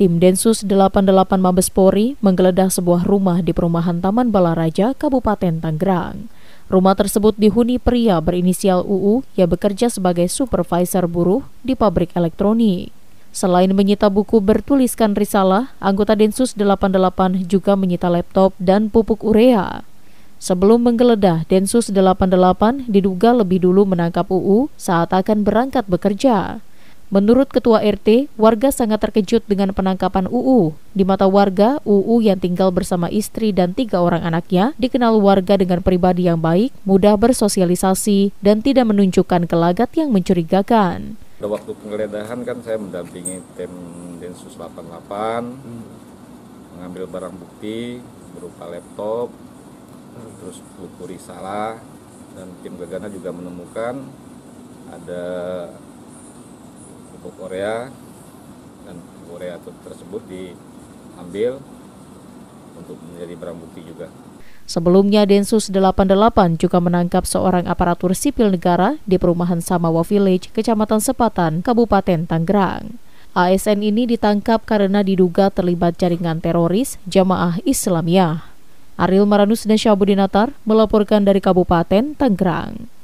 Tim Densus 88 Mabes Polri menggeledah sebuah rumah di perumahan Taman Balaraja, Kabupaten Tangerang. Rumah tersebut dihuni pria berinisial UU yang bekerja sebagai supervisor buruh di pabrik elektronik. Selain menyita buku bertuliskan risalah, anggota Densus 88 juga menyita laptop dan pupuk urea. Sebelum menggeledah, Densus 88 diduga lebih dulu menangkap UU saat akan berangkat bekerja. Menurut Ketua RT, warga sangat terkejut dengan penangkapan UU. Di mata warga, UU yang tinggal bersama istri dan tiga orang anaknya dikenal warga dengan pribadi yang baik, mudah bersosialisasi, dan tidak menunjukkan kelagat yang mencurigakan. Pada waktu penggeledahan kan saya mendampingi tim Densus 88, mengambil barang bukti berupa laptop, terus buku risalah, dan tim Gegana juga menemukan ada pupuk Korea dan Korea tersebut diambil untuk menjadi barang bukti juga. Sebelumnya, Densus 88 juga menangkap seorang aparatur sipil negara di perumahan Samawa Village, Kecamatan Sepatan, Kabupaten Tangerang. ASN ini ditangkap karena diduga terlibat jaringan teroris Jamaah Islamiyah. Aril Maranus dan Syabudinatar melaporkan dari Kabupaten Tangerang.